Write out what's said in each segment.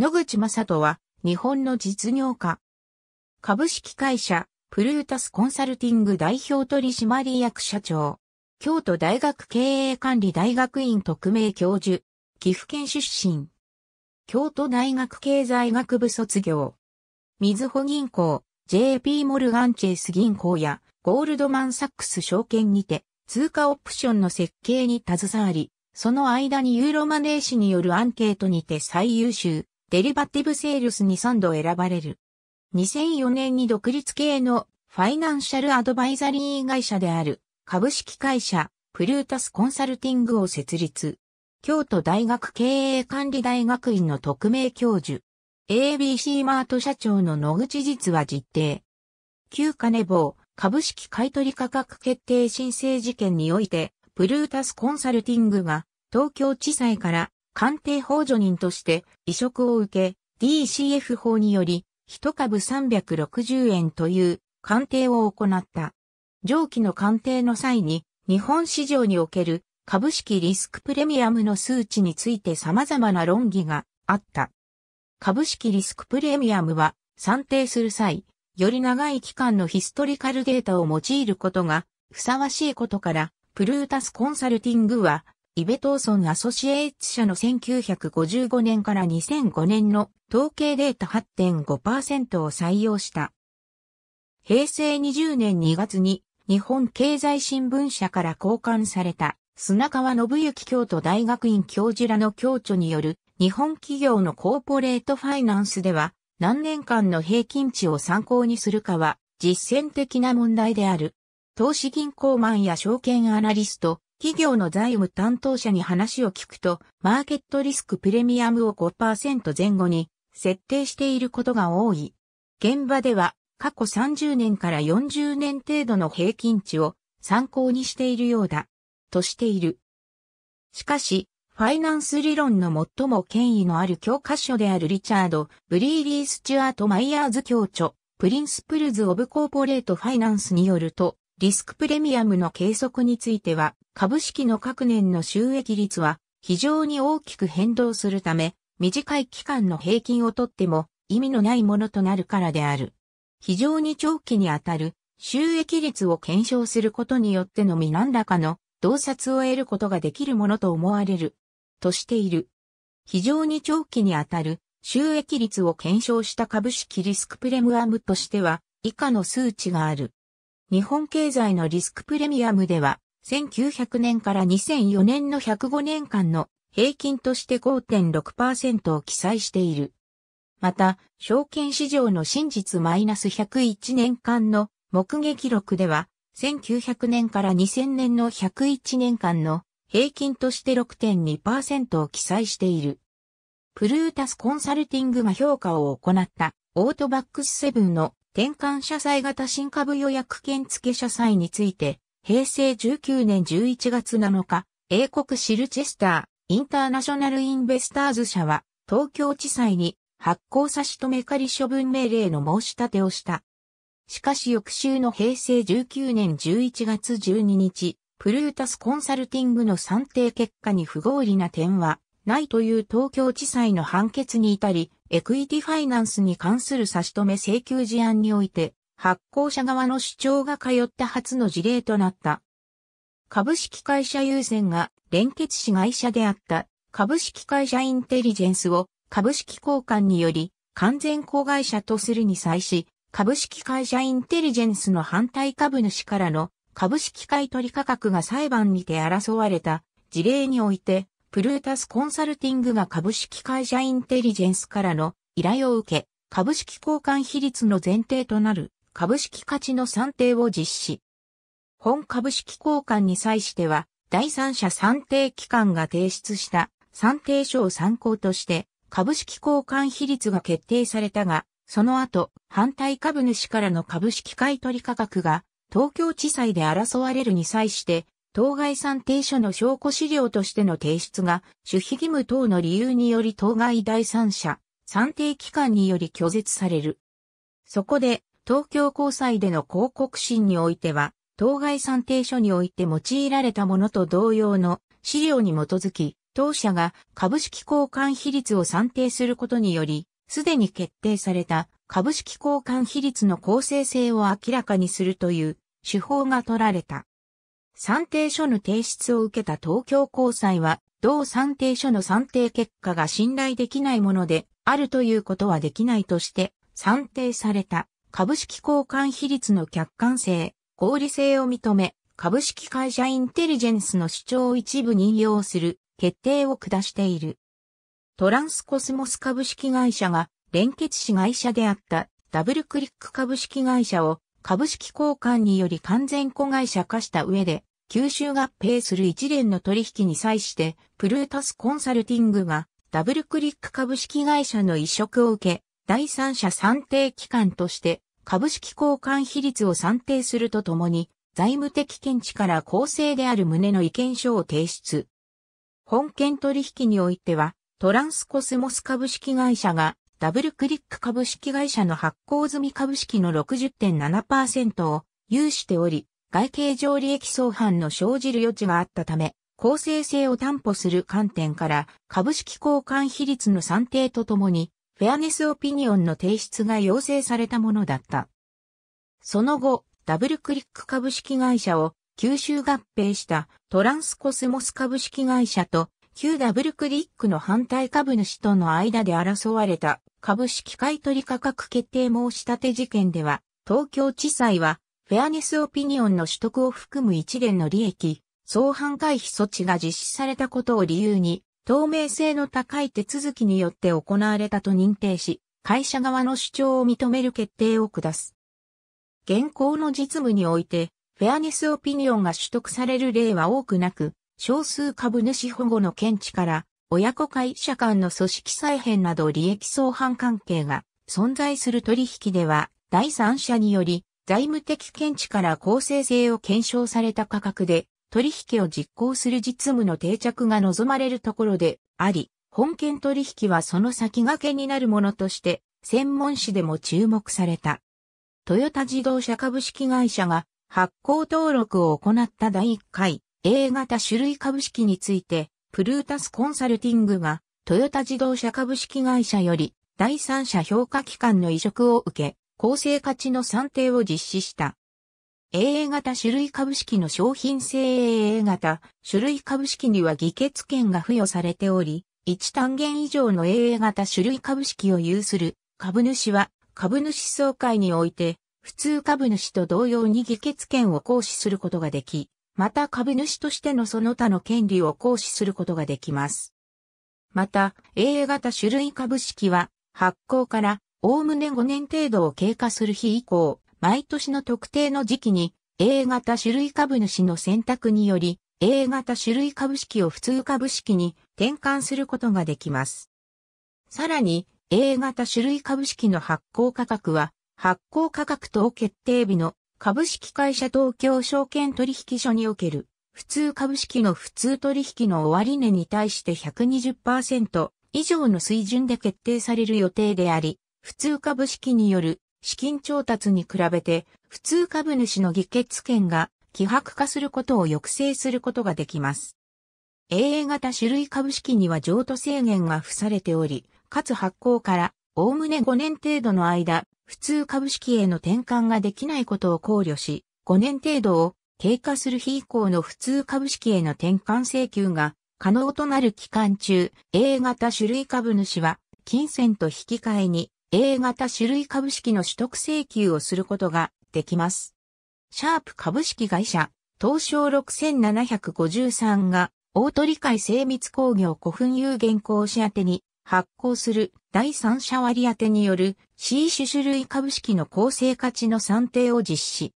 野口正人は、日本の実業家。株式会社、プルータスコンサルティング代表取締役社長。京都大学経営管理大学院特命教授。岐阜県出身。京都大学経済学部卒業。水穂銀行、JP モルガンチェース銀行や、ゴールドマンサックス証券にて、通貨オプションの設計に携わり、その間にユーロマネー氏によるアンケートにて最優秀、デリバティブセールスに3度選ばれる。2004年に独立系のファイナンシャルアドバイザリー会社である株式会社プルータスコンサルティングを設立。京都大学経営管理大学院の特命教授。ABC マート社長の野口実は実定。旧金棒株式買取価格決定申請事件において、プルータスコンサルティングが東京地裁から官邸法助人として移植を受け DCF 法により1株360円という鑑定を行った。上記の鑑定の際に日本市場における株式リスクプレミアムの数値について様々な論議があった。株式リスクプレミアムは算定する際、より長い期間のヒストリカルデータを用いることがふさわしいことから、プルータスコンサルティングはイベトーソンアソシエイツ社の1955年から2005年の統計データ8.5%を採用した。平成20年2月に日本経済新聞社から交換された砂川信行京都大学院教授らの教著による日本企業のコーポレートファイナンスでは何年間の平均値を参考にするかは実践的な問題である。投資銀行マンや証券アナリスト、企業の財務担当者に話を聞くと、マーケットリスクプレミアムを5%前後に設定していることが多い。現場では過去30年から40年程度の平均値を参考にしているようだ、としている。しかし、ファイナンス理論の最も権威のある教科書であるリチャード・ブリーリー・スチュアート・マイヤーズ教著、プリンスプルズ・オブ・コーポレート・ファイナンスによると、リスクプレミアムの計測については、株式の各年の収益率は非常に大きく変動するため、短い期間の平均をとっても意味のないものとなるからである。非常に長期にあたる収益率を検証することによってのみ何らかの洞察を得ることができるものと思われる、としている。非常に長期にあたる収益率を検証した株式リスクプレミアムとしては、以下の数値がある。日本経済のリスクプレミアムでは、1900年から2004年の105年間の平均として5.6%を記載している。また、証券市場の真実マイナス101年間の目撃録では、1900年から2000年の101年間の平均として6.2%を記載している。プルータスコンサルティングが評価を行ったオートバックスセブンの転換社債型新株予約券付社債について、平成19年11月7日、英国シルチェスター、インターナショナルインベスターズ社は、東京地裁に発行差し止め仮処分命令の申し立てをした。しかし翌週の平成19年11月12日、プルータスコンサルティングの算定結果に不合理な点はないという東京地裁の判決に至り、エクイティファイナンスに関する差し止め請求事案において、発行者側の主張が通った初の事例となった。株式会社優先が連結子会社であった株式会社インテリジェンスを株式交換により完全子会社とするに際し、株式会社インテリジェンスの反対株主からの株式買取価格が裁判にて争われた事例において、プルータスコンサルティングが株式会社インテリジェンスからの依頼を受け、株式交換比率の前提となる株式価値の算定を実施。本株式交換に際しては、第三者算定機関が提出した算定書を参考として、株式交換比率が決定されたが、その後、反対株主からの株式買取価格が東京地裁で争われるに際して、当該算定書の証拠資料としての提出が、守秘義務等の理由により当該第三者、算定機関により拒絶される。そこで、東京高裁での広告審においては、当該算定書において用いられたものと同様の資料に基づき、当社が株式交換比率を算定することにより、すでに決定された株式交換比率の公正性を明らかにするという手法が取られた。算定書の提出を受けた東京高裁は、同算定書の算定結果が信頼できないものであるということはできないとして、算定された株式交換比率の客観性、合理性を認め、株式会社インテリジェンスの主張を一部任用する決定を下している。トランスコスモス株式会社が連結子会社であったダブルクリック株式会社を株式交換により完全子会社化した上で吸収合併する一連の取引に際して、プルータスコンサルティングがダブルクリック株式会社の移植を受け、第三者算定機関として株式交換比率を算定するとともに、財務的見地から公正である旨の意見書を提出。本件取引においては、トランスコスモス株式会社がダブルクリック株式会社の発行済み株式の60.7%を有しており、外形上利益相反の生じる余地があったため、公正性を担保する観点から株式交換比率の算定とともに、フェアネスオピニオンの提出が要請されたものだった。その後、ダブルクリック株式会社を吸収合併したトランスコスモス株式会社と旧ダブルクリックの反対株主との間で争われた株式買取価格決定申し立て事件では東京地裁はフェアネスオピニオンの取得を含む一連の利益、相反回避措置が実施されたことを理由に、透明性の高い手続きによって行われたと認定し、会社側の主張を認める決定を下す。現行の実務において、フェアネスオピニオンが取得される例は多くなく、少数株主保護の見地から、親子会社間の組織再編など利益相反関係が存在する取引では、第三者により財務的見地から公正性を検証された価格で取引を実行する実務の定着が望まれるところであり、本件取引はその先駆けになるものとして専門誌でも注目された。トヨタ自動車株式会社が発行登録を行った第1回 A 型種類株式について、プルータスコンサルティングがトヨタ自動車株式会社より第三者評価機関の移植を受け、公正価値の算定を実施した。AA 型種類株式の商品性 AA 型種類株式には議決権が付与されており、1単元以上の AA 型種類株式を有する株主は株主総会において普通株主と同様に議決権を行使することができ、また株主としてのその他の権利を行使することができます。また、AA 型種類株式は発行からおおむね5年程度を経過する日以降、毎年の特定の時期に A 型種類株主の選択により A 型種類株式を普通株式に転換することができます。さらに A 型種類株式の発行価格は発行価格等決定日の株式会社東京証券取引所における普通株式の普通取引の終値に対して120%以上の水準で決定される予定であり、普通株式による資金調達に比べて、普通株主の議決権が希薄化することを抑制することができます。AA 型種類株式には譲渡制限が付されており、かつ発行からおおむね5年程度の間、普通株式への転換ができないことを考慮し、5年程度を経過する日以降の普通株式への転換請求が可能となる期間中、A 型種類株主は金銭と引き換えに A 型種類株式の取得請求をすることができます。シャープ株式会社、東証6753が、大鳥会精密工業古墳有限公司宛に発行する第三者割当による C 種種類株式の構成価値の算定を実施。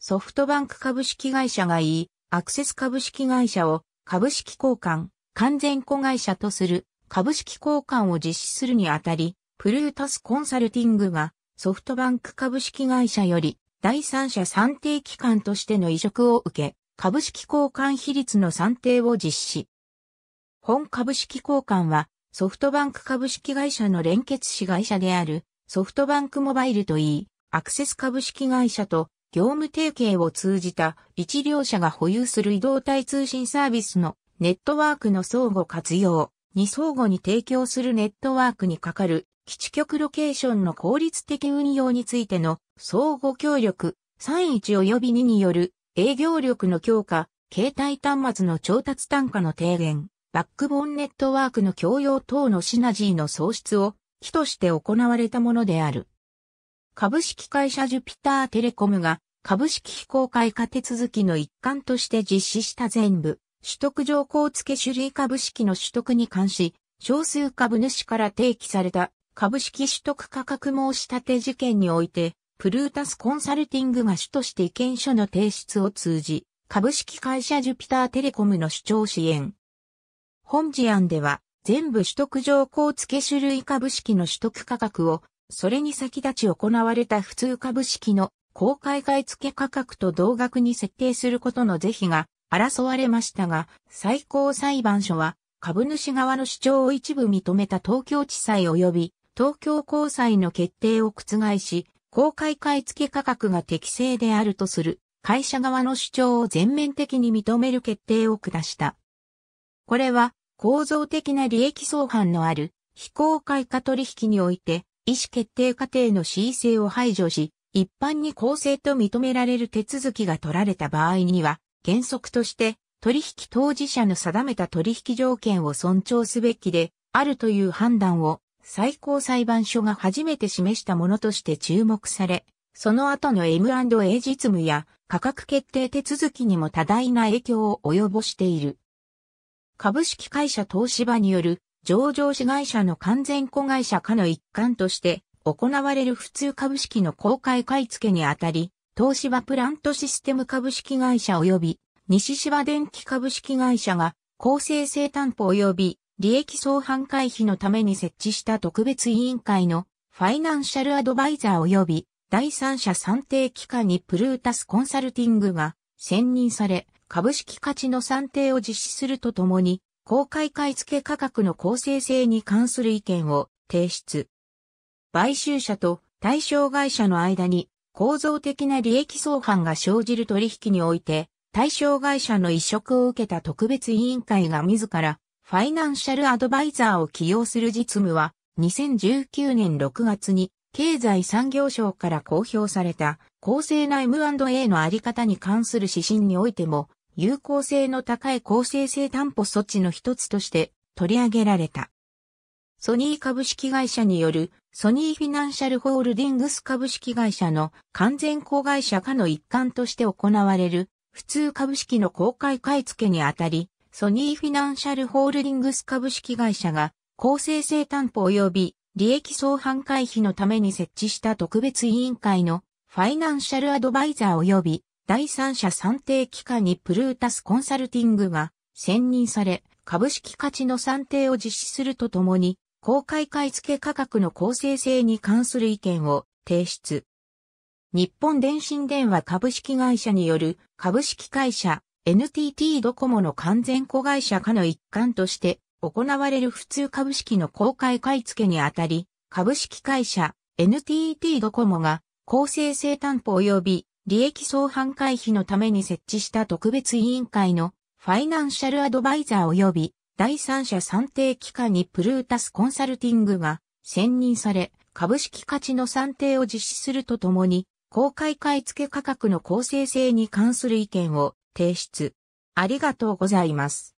ソフトバンク株式会社が E、アクセス株式会社を株式交換、完全子会社とする株式交換を実施するにあたり、プルータスコンサルティングがソフトバンク株式会社より第三者算定機関としての移植を受け、株式交換比率の算定を実施。本株式交換はソフトバンク株式会社の連結子会社であるソフトバンクモバイルといい、アクセス株式会社と業務提携を通じた一両者が保有する移動体通信サービスのネットワークの相互活用に相互に提供するネットワークにかかる基地局ロケーションの効率的運用についての相互協力、31及び2による営業力の強化、携帯端末の調達単価の低減、バックボーンネットワークの共用等のシナジーの創出を、機として行われたものである。株式会社ジュピターテレコムが株式非公開化手続きの一環として実施した全部、取得条項付け種類株式の取得に関し、少数株主から提起された株式取得価格申し立て事件において、プルータスコンサルティングが主として意見書の提出を通じ、株式会社ジュピターテレコムの主張支援。本事案では、全部取得条項付種類株式の取得価格を、それに先立ち行われた普通株式の公開買付価格と同額に設定することの是非が争われましたが、最高裁判所は株主側の主張を一部認めた東京地裁及び東京高裁の決定を覆し、公開買付価格が適正であるとする会社側の主張を全面的に認める決定を下した。これは構造的な利益相反のある非公開化取引において意思決定過程の申請性を排除し、一般に公正と認められる手続きが取られた場合には、原則として取引当事者の定めた取引条件を尊重すべきであるという判断を最高裁判所が初めて示したものとして注目され、その後の M&A 実務や価格決定手続きにも多大な影響を及ぼしている。株式会社東芝による上場子会社の完全子会社化の一環として行われる普通株式の公開買付にあたり、東芝プラントシステム株式会社及び西芝電機株式会社が公正性担保及び利益相反回避のために設置した特別委員会のファイナンシャルアドバイザー及び第三者算定機関にプルータスコンサルティングが選任され、株式価値の算定を実施するとともに、公開買付価格の公正性に関する意見を提出。買収者と対象会社の間に構造的な利益相反が生じる取引において、対象会社の移植を受けた特別委員会が自らファイナンシャルアドバイザーを起用する実務は、2019年6月に経済産業省から公表された公正な M&A のあり方に関する指針においても、有効性の高い公正性担保措置の一つとして取り上げられた。ソニー株式会社によるソニーフィナンシャルホールディングス株式会社の完全子会社化の一環として行われる普通株式の公開買付にあたり、ソニーフィナンシャルホールディングス株式会社が、公正性担保及び利益相反回避のために設置した特別委員会のファイナンシャルアドバイザー及び第三者算定機関にプルータスコンサルティングが選任され、株式価値の算定を実施するとともに、公開買付価格の公正性に関する意見を提出。日本電信電話株式会社による株式会社 NTT ドコモの完全子会社化の一環として行われる普通株式の公開買付にあたり、株式会社 NTT ドコモが公正性担保及び利益相反回避のために設置した特別委員会のファイナンシャルアドバイザー及び第三者算定機関にプルータスコンサルティングが選任され、株式価値の算定を実施するとともに、公開買付価格の公正性に関する意見を提出。ありがとうございます。